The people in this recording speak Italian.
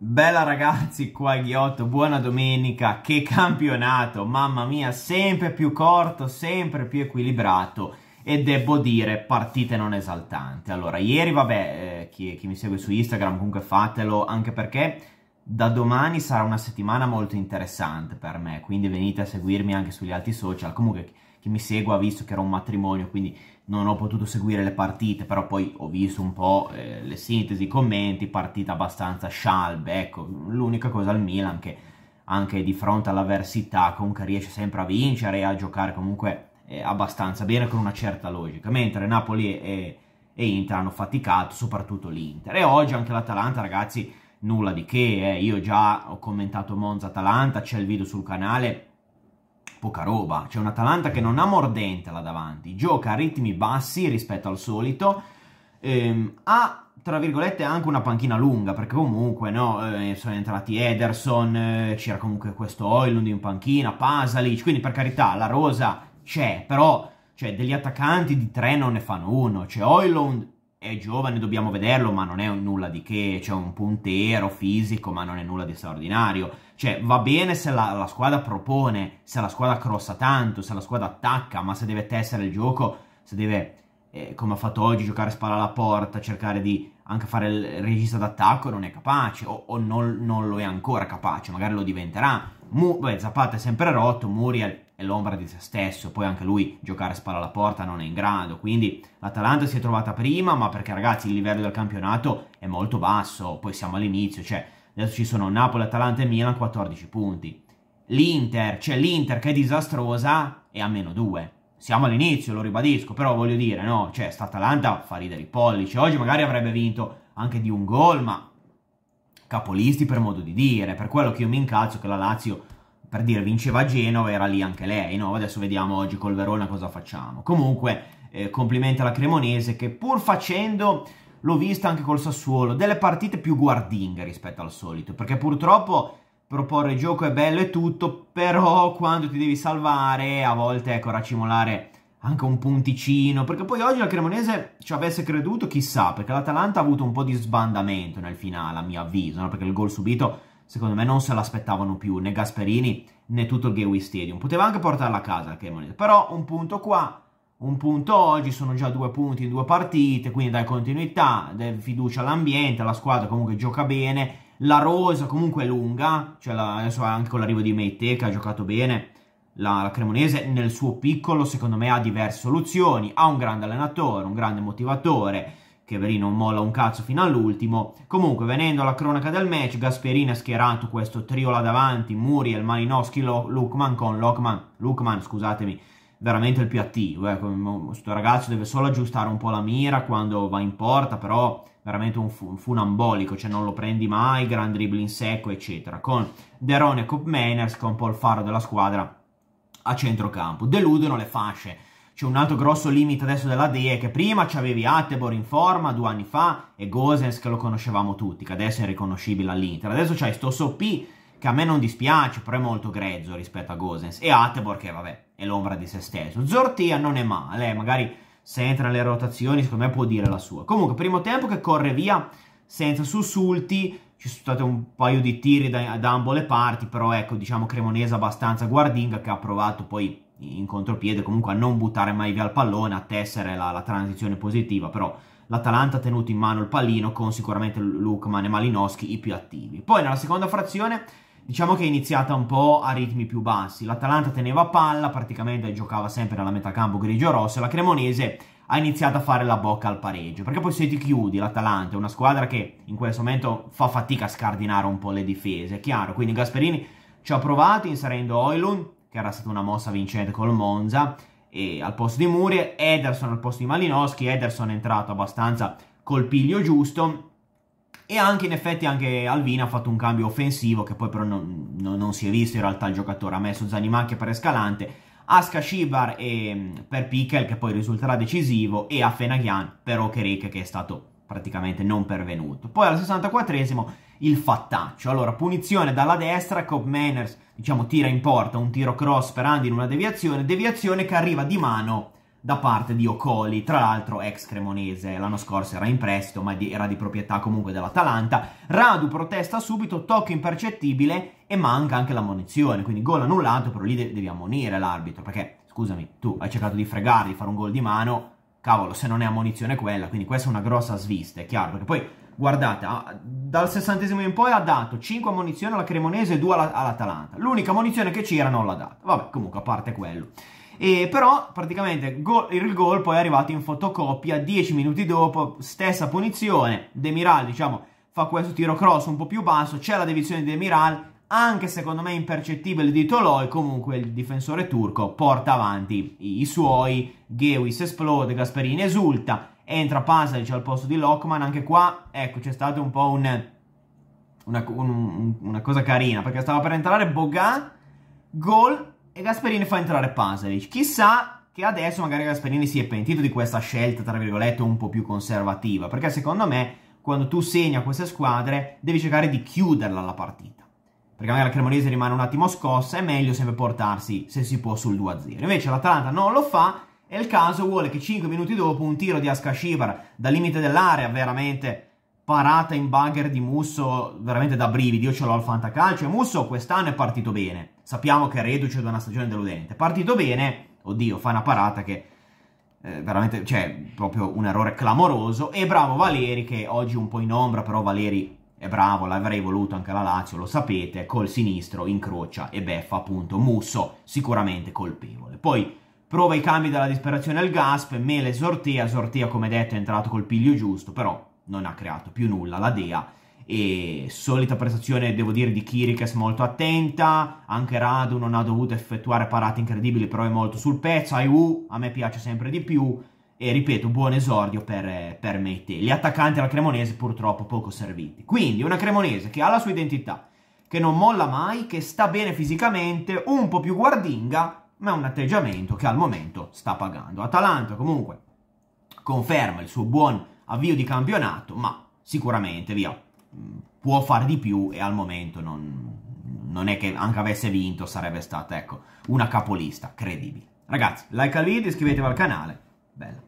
Bella ragazzi, qua Ghiotto, buona domenica, che campionato, mamma mia, sempre più corto, sempre più equilibrato e devo dire partite non esaltanti. Allora, ieri vabbè, eh, chi, chi mi segue su Instagram comunque fatelo, anche perché da domani sarà una settimana molto interessante per me, quindi venite a seguirmi anche sugli altri social, comunque chi mi segue ha visto che era un matrimonio, quindi non ho potuto seguire le partite, però poi ho visto un po' eh, le sintesi, i commenti, partita abbastanza scialbe, ecco, l'unica cosa al Milan che anche di fronte all'avversità comunque riesce sempre a vincere e a giocare comunque eh, abbastanza bene con una certa logica, mentre Napoli e, e Inter hanno faticato, soprattutto l'Inter. E oggi anche l'Atalanta, ragazzi, nulla di che, eh. io già ho commentato Monza-Atalanta, c'è il video sul canale, poca roba. C'è un Atalanta che non ha mordente là davanti, gioca a ritmi bassi rispetto al solito, ehm, ha tra virgolette anche una panchina lunga perché comunque no, eh, sono entrati Ederson, eh, c'era comunque questo Oilund in panchina, Pasalic, quindi per carità la rosa c'è, però cioè, degli attaccanti di tre non ne fanno uno, c'è Oilund è giovane, dobbiamo vederlo, ma non è nulla di che, c'è un puntero fisico, ma non è nulla di straordinario. Cioè, va bene se la, la, squadra propone, se la squadra crossa tanto, se la squadra attacca, ma se deve tessere il gioco, se deve, eh, come ha fatto oggi, giocare spalla alla porta, cercare di anche fare il regista d'attacco, non è capace, o, o non, non, lo è ancora capace, magari lo diventerà. Mu beh, Zapata è sempre rotto, Muriel è l'ombra di se stesso, poi anche lui giocare spalla alla porta non è in grado, quindi l'Atalanta si è trovata prima, ma perché ragazzi il livello del campionato è molto basso, poi siamo all'inizio, cioè adesso ci sono Napoli, Atalanta e Milan 14 punti. L'Inter, c'è cioè l'Inter che è disastrosa e a meno 2. Siamo all'inizio, lo ribadisco, però voglio dire, no, cioè sta Atalanta fa ridere i pollici, cioè, oggi magari avrebbe vinto anche di un gol, ma capolisti per modo di dire, per quello che io mi incalzo che la Lazio per dire, vinceva Genova, era lì anche lei, no? Adesso vediamo oggi col Verona cosa facciamo. Comunque, eh, complimenti alla Cremonese che pur facendo, l'ho vista anche col Sassuolo, delle partite più guardinghe rispetto al solito, perché purtroppo proporre gioco è bello e tutto, però quando ti devi salvare, a volte, ecco, racimolare anche un punticino, perché poi oggi la Cremonese ci avesse creduto, chissà, perché l'Atalanta ha avuto un po' di sbandamento nel finale, a mio avviso, no? perché il gol subito secondo me non se l'aspettavano più né Gasperini né tutto il Gateway Stadium. Poteva anche portarla a casa Cremonese, però un punto qua, un punto oggi, sono già due punti in due partite, quindi dai continuità, dai fiducia all'ambiente, la squadra comunque gioca bene, la rosa comunque è lunga, cioè la, adesso anche con l'arrivo di Meite che ha giocato bene, la, la, Cremonese nel suo piccolo secondo me ha diverse soluzioni, ha un grande allenatore, un grande motivatore, Cheverin non molla un cazzo fino all'ultimo. Comunque, venendo alla cronaca del match, Gasperini ha schierato questo trio là davanti, Muriel, Malinowski, Lukman con Lokman, Lukman, scusatemi, veramente il più attivo. Eh. Questo ragazzo deve solo aggiustare un po' la mira quando va in porta, però veramente un, funambolico, cioè non lo prendi mai, gran dribbling secco, eccetera. Con Derone e Copmaners, che è un po' il faro della squadra a centrocampo. Deludono le fasce c'è un altro grosso limite adesso della DE che prima c'avevi Attebor in forma due anni fa e Gosens che lo conoscevamo tutti, che adesso è riconoscibile all'Inter. Adesso c'hai sto Sop che a me non dispiace, però è molto grezzo rispetto a Gosens e Attebor che vabbè è l'ombra di se stesso. Zortia non è male, eh, magari se entra nelle rotazioni secondo me può dire la sua. Comunque primo tempo che corre via senza sussulti, ci sono stati un paio di tiri da, da ambo le parti, però ecco diciamo Cremonese abbastanza guardinga che ha provato poi in contropiede, comunque a non buttare mai via il pallone, a tessere la, la transizione positiva, però l'Atalanta ha tenuto in mano il pallino con sicuramente Lukman e Malinowski i più attivi. Poi nella seconda frazione diciamo che è iniziata un po' a ritmi più bassi, l'Atalanta teneva palla, praticamente giocava sempre nella metà campo grigio-rosso, la Cremonese ha iniziato a fare la bocca al pareggio, perché poi se ti chiudi l'Atalanta è una squadra che in questo momento fa fatica a scardinare un po' le difese, è chiaro, quindi Gasperini ci ha provato inserendo Oilund, che era stata una mossa vincente col Monza, e al posto di Muriel, Ederson al posto di Malinowski, Ederson è entrato abbastanza col piglio giusto, e anche in effetti anche Alvina ha fatto un cambio offensivo che poi però non, non, non si è visto in realtà il giocatore, ha messo Zanimacchia per Escalante, Aska Shibar e, mm, per Pickel, che poi risulterà decisivo e a Fenaghian per Okereke che è stato praticamente non pervenuto. Poi al 64esimo il fattaccio. Allora, punizione dalla destra, Cobb Manners, diciamo, tira in porta un tiro cross per Andy in una deviazione, deviazione che arriva di mano da parte di Ocoli, tra l'altro ex cremonese, l'anno scorso era in prestito, ma era di proprietà comunque dell'Atalanta. Radu protesta subito, tocco impercettibile e manca anche la munizione, quindi gol annullato, però lì de- devi ammonire l'arbitro, perché scusami, tu hai cercato di fregare, di fare un gol di mano, cavolo, se non è ammonizione quella, quindi questa è una grossa svista, è chiaro, perché poi guardate, dal sessantesimo in poi ha dato 5 munizioni alla Cremonese e 2 all'Atalanta. L'unica munizione che c'era non l'ha data. Vabbè, comunque, a parte quello. E però praticamente goal, il gol poi è arrivato in fotocopia 10 minuti dopo, stessa punizione, Demiral diciamo fa questo tiro cross un po' più basso, c'è la deviazione di Demiral, anche secondo me impercettibile di Toloi, comunque il difensore turco porta avanti i suoi, Gewis esplode, Gasperini esulta, entra Pasalic al posto di Lockman, anche qua, ecco, c'è stato un po' un, una, un, una, cosa carina, perché stava per entrare Boga, gol, e Gasperini fa entrare Pasalic, chissà che adesso magari Gasperini si è pentito di questa scelta, tra virgolette, un po' più conservativa, perché secondo me, quando tu segna queste squadre, devi cercare di chiuderla la partita perché magari la Cremonese rimane un attimo scossa, è meglio sempre portarsi, se si può, sul 2-0. Invece l'Atalanta non lo fa e il caso vuole che 5 minuti dopo un tiro di Askashibar dal limite dell'area, veramente parata in bugger di Musso, veramente da brividi, io ce l'ho al fantacalcio, e Musso quest'anno è partito bene. Sappiamo che è reduce da una stagione deludente. Partito bene, oddio, fa una parata che eh, veramente, cioè, proprio un errore clamoroso. E bravo Valeri, che oggi un po' in ombra, però Valeri è bravo, l'avrei voluto anche alla Lazio, lo sapete, col sinistro incrocia e beffa appunto Musso, sicuramente colpevole. Poi Prova i cambi dalla disperazione al Gasp, Mele sortea, sortea come detto è entrato col piglio giusto, però non ha creato più nulla la Dea e solita prestazione devo dire di Kirikes molto attenta, anche Radu non ha dovuto effettuare parate incredibili però è molto sul pezzo, Aiwu a me piace sempre di più e ripeto buon esordio per, per te. Gli attaccanti alla Cremonese purtroppo poco serviti. Quindi una Cremonese che ha la sua identità, che non molla mai, che sta bene fisicamente, un po' più guardinga ma è un atteggiamento che al momento sta pagando. Atalanta comunque conferma il suo buon avvio di campionato, ma sicuramente via, può fare di più e al momento non, non è che anche avesse vinto sarebbe stata ecco, una capolista credibile. Ragazzi, like al video, iscrivetevi al canale, bella.